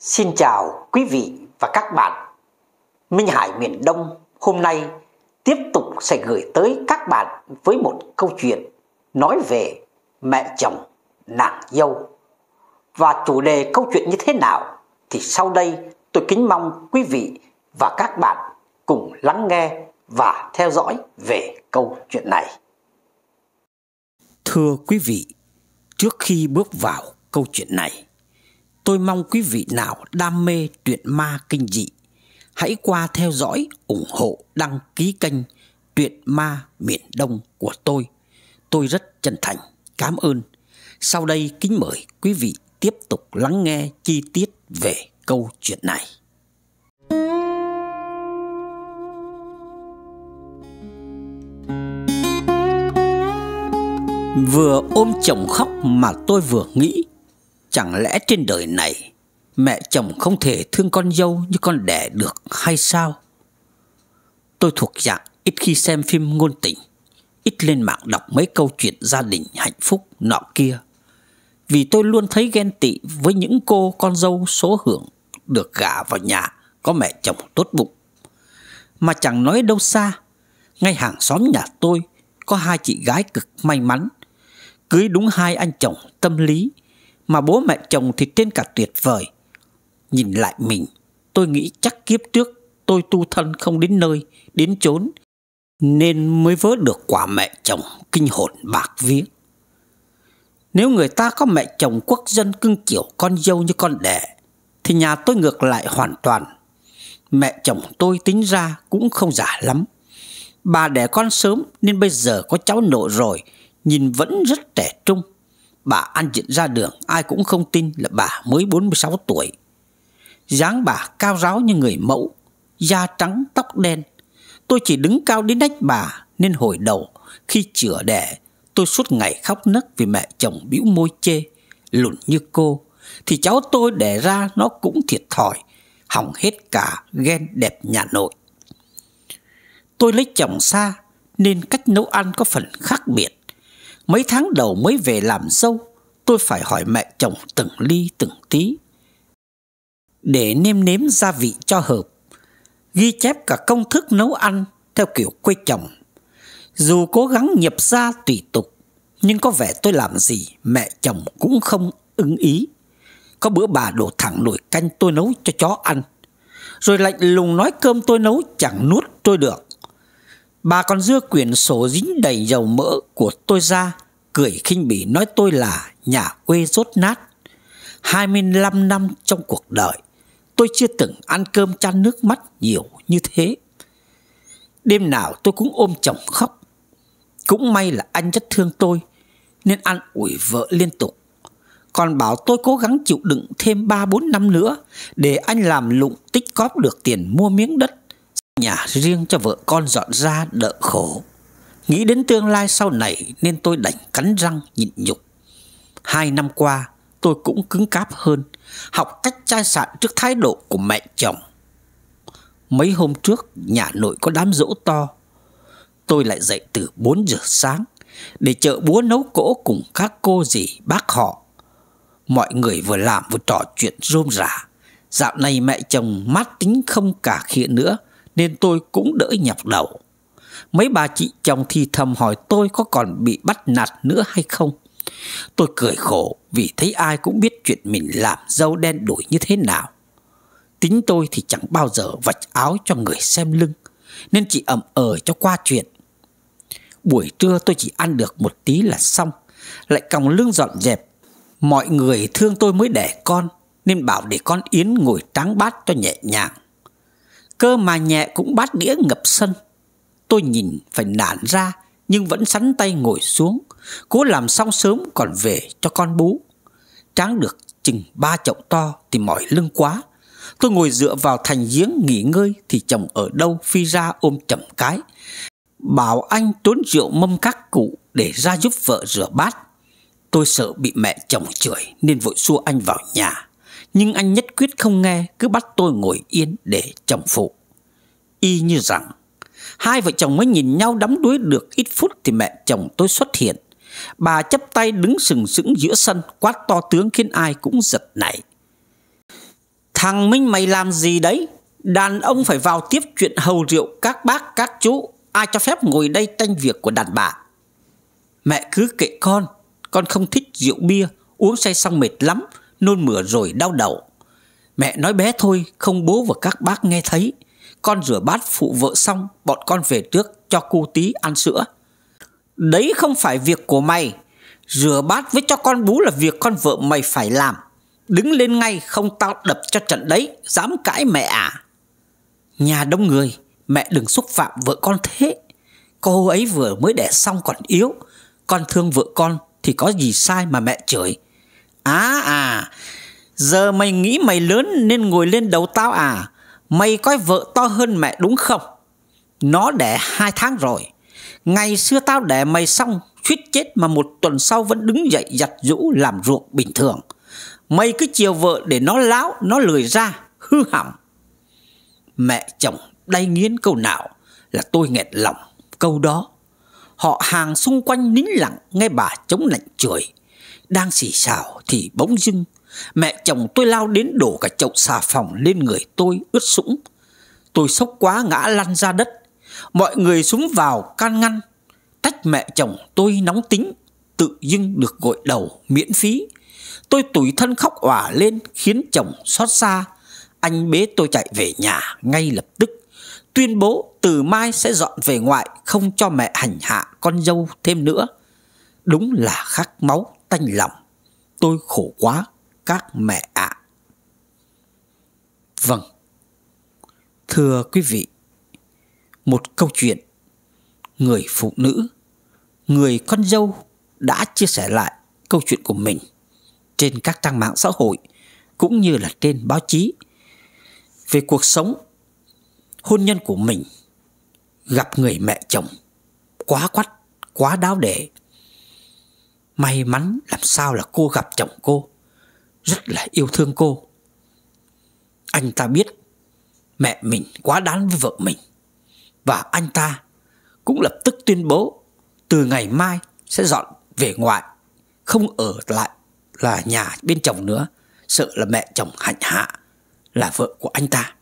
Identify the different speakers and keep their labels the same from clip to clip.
Speaker 1: Xin chào quý vị và các bạn. Minh Hải miền Đông hôm nay tiếp tục sẽ gửi tới các bạn với một câu chuyện nói về mẹ chồng nàng dâu. Và chủ đề câu chuyện như thế nào thì sau đây tôi kính mong quý vị và các bạn cùng lắng nghe và theo dõi về câu chuyện này. Thưa quý vị, trước khi bước vào câu chuyện này, Tôi mong quý vị nào đam mê truyện ma kinh dị hãy qua theo dõi, ủng hộ, đăng ký kênh Truyện Ma Miền Đông của tôi. Tôi rất chân thành, cảm ơn. Sau đây kính mời quý vị tiếp tục lắng nghe chi tiết về câu chuyện này. Vừa ôm chồng khóc mà tôi vừa nghĩ Chẳng lẽ trên đời này Mẹ chồng không thể thương con dâu như con đẻ được hay sao? Tôi thuộc dạng ít khi xem phim ngôn tình Ít lên mạng đọc mấy câu chuyện gia đình hạnh phúc nọ kia Vì tôi luôn thấy ghen tị với những cô con dâu số hưởng Được gả vào nhà có mẹ chồng tốt bụng Mà chẳng nói đâu xa Ngay hàng xóm nhà tôi có hai chị gái cực may mắn Cưới đúng hai anh chồng tâm lý mà bố mẹ chồng thì trên cả tuyệt vời. Nhìn lại mình, tôi nghĩ chắc kiếp trước tôi tu thân không đến nơi, đến chốn, nên mới vớ được quả mẹ chồng kinh hồn bạc vía. Nếu người ta có mẹ chồng quốc dân cưng chiều con dâu như con đẻ, thì nhà tôi ngược lại hoàn toàn. Mẹ chồng tôi tính ra cũng không giả lắm. Bà đẻ con sớm nên bây giờ có cháu nội rồi, nhìn vẫn rất trẻ trung. Bà ăn diện ra đường ai cũng không tin là bà mới 46 tuổi dáng bà cao ráo như người mẫu Da trắng tóc đen Tôi chỉ đứng cao đến nách bà Nên hồi đầu khi chữa đẻ Tôi suốt ngày khóc nấc vì mẹ chồng bĩu môi chê Lùn như cô Thì cháu tôi đẻ ra nó cũng thiệt thòi Hỏng hết cả ghen đẹp nhà nội Tôi lấy chồng xa Nên cách nấu ăn có phần khác biệt Mấy tháng đầu mới về làm dâu Tôi phải hỏi mẹ chồng từng ly từng tí Để nêm nếm gia vị cho hợp Ghi chép cả công thức nấu ăn Theo kiểu quê chồng Dù cố gắng nhập ra tùy tục Nhưng có vẻ tôi làm gì Mẹ chồng cũng không ưng ý Có bữa bà đổ thẳng nồi canh tôi nấu cho chó ăn Rồi lạnh lùng nói cơm tôi nấu chẳng nuốt tôi được Bà còn dưa quyển sổ dính đầy dầu mỡ của tôi ra Cười khinh bỉ nói tôi là nhà quê rốt nát 25 năm trong cuộc đời Tôi chưa từng ăn cơm chăn nước mắt nhiều như thế Đêm nào tôi cũng ôm chồng khóc Cũng may là anh rất thương tôi Nên ăn ủi vợ liên tục còn bảo tôi cố gắng chịu đựng thêm 3-4 năm nữa để anh làm lụng tích cóp được tiền mua miếng đất nhà riêng cho vợ con dọn ra đỡ khổ Nghĩ đến tương lai sau này nên tôi đành cắn răng nhịn nhục Hai năm qua tôi cũng cứng cáp hơn Học cách chai sạn trước thái độ của mẹ chồng Mấy hôm trước nhà nội có đám dỗ to Tôi lại dậy từ 4 giờ sáng Để chợ búa nấu cỗ cùng các cô dì bác họ Mọi người vừa làm vừa trò chuyện rôm rả Dạo này mẹ chồng mát tính không cả khịa nữa nên tôi cũng đỡ nhọc đầu. Mấy bà chị chồng thì thầm hỏi tôi có còn bị bắt nạt nữa hay không. Tôi cười khổ vì thấy ai cũng biết chuyện mình làm dâu đen đuổi như thế nào. Tính tôi thì chẳng bao giờ vạch áo cho người xem lưng, nên chị ẩm ờ cho qua chuyện. Buổi trưa tôi chỉ ăn được một tí là xong, lại còng lưng dọn dẹp. Mọi người thương tôi mới đẻ con, nên bảo để con Yến ngồi tráng bát cho nhẹ nhàng. Cơ mà nhẹ cũng bát đĩa ngập sân Tôi nhìn phải nản ra Nhưng vẫn sắn tay ngồi xuống Cố làm xong sớm còn về cho con bú Tráng được chừng ba chậu to Thì mỏi lưng quá Tôi ngồi dựa vào thành giếng nghỉ ngơi Thì chồng ở đâu phi ra ôm chậm cái Bảo anh trốn rượu mâm các cụ Để ra giúp vợ rửa bát Tôi sợ bị mẹ chồng chửi Nên vội xua anh vào nhà nhưng anh nhất quyết không nghe, cứ bắt tôi ngồi yên để chồng phụ. Y như rằng, hai vợ chồng mới nhìn nhau đắm đuối được ít phút thì mẹ chồng tôi xuất hiện. Bà chấp tay đứng sừng sững giữa sân, quát to tướng khiến ai cũng giật nảy. Thằng Minh mày làm gì đấy? Đàn ông phải vào tiếp chuyện hầu rượu các bác các chú Ai cho phép ngồi đây tranh việc của đàn bà Mẹ cứ kệ con Con không thích rượu bia Uống say xong mệt lắm nôn mửa rồi đau đầu. Mẹ nói bé thôi, không bố và các bác nghe thấy. Con rửa bát phụ vợ xong, bọn con về trước cho cu tí ăn sữa. Đấy không phải việc của mày. Rửa bát với cho con bú là việc con vợ mày phải làm. Đứng lên ngay không tao đập cho trận đấy, dám cãi mẹ à. Nhà đông người, mẹ đừng xúc phạm vợ con thế. Cô ấy vừa mới đẻ xong còn yếu, con thương vợ con thì có gì sai mà mẹ chửi à, à Giờ mày nghĩ mày lớn nên ngồi lên đầu tao à Mày coi vợ to hơn mẹ đúng không Nó đẻ hai tháng rồi Ngày xưa tao đẻ mày xong suýt chết mà một tuần sau vẫn đứng dậy giặt rũ làm ruộng bình thường Mày cứ chiều vợ để nó láo Nó lười ra hư hỏng Mẹ chồng đay nghiến câu nào Là tôi nghẹt lòng câu đó Họ hàng xung quanh nín lặng nghe bà chống lạnh chửi đang xì xào thì bỗng dưng Mẹ chồng tôi lao đến đổ cả chậu xà phòng lên người tôi ướt sũng Tôi sốc quá ngã lăn ra đất Mọi người súng vào can ngăn Tách mẹ chồng tôi nóng tính Tự dưng được gội đầu miễn phí Tôi tủi thân khóc òa lên khiến chồng xót xa Anh bế tôi chạy về nhà ngay lập tức Tuyên bố từ mai sẽ dọn về ngoại Không cho mẹ hành hạ con dâu thêm nữa Đúng là khắc máu tanh lòng. Tôi khổ quá, các mẹ ạ. À. Vâng. Thưa quý vị, một câu chuyện người phụ nữ, người con dâu đã chia sẻ lại câu chuyện của mình trên các trang mạng xã hội cũng như là trên báo chí về cuộc sống hôn nhân của mình gặp người mẹ chồng quá quắt, quá đáo để May mắn làm sao là cô gặp chồng cô Rất là yêu thương cô Anh ta biết Mẹ mình quá đáng với vợ mình Và anh ta cũng lập tức tuyên bố Từ ngày mai sẽ dọn về ngoại Không ở lại là nhà bên chồng nữa Sợ là mẹ chồng hạnh hạ Là vợ của anh ta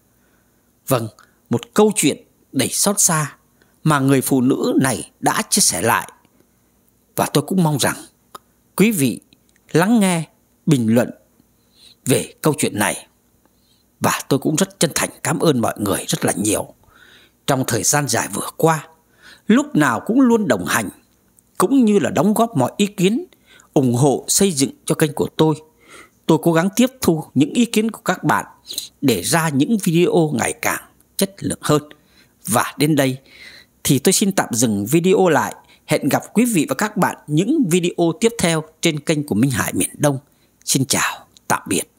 Speaker 1: Vâng, một câu chuyện đầy xót xa Mà người phụ nữ này đã chia sẻ lại Và tôi cũng mong rằng quý vị lắng nghe bình luận về câu chuyện này. Và tôi cũng rất chân thành cảm ơn mọi người rất là nhiều. Trong thời gian dài vừa qua, lúc nào cũng luôn đồng hành, cũng như là đóng góp mọi ý kiến, ủng hộ xây dựng cho kênh của tôi. Tôi cố gắng tiếp thu những ý kiến của các bạn để ra những video ngày càng chất lượng hơn. Và đến đây thì tôi xin tạm dừng video lại Hẹn gặp quý vị và các bạn những video tiếp theo trên kênh của Minh Hải Miền Đông. Xin chào, tạm biệt.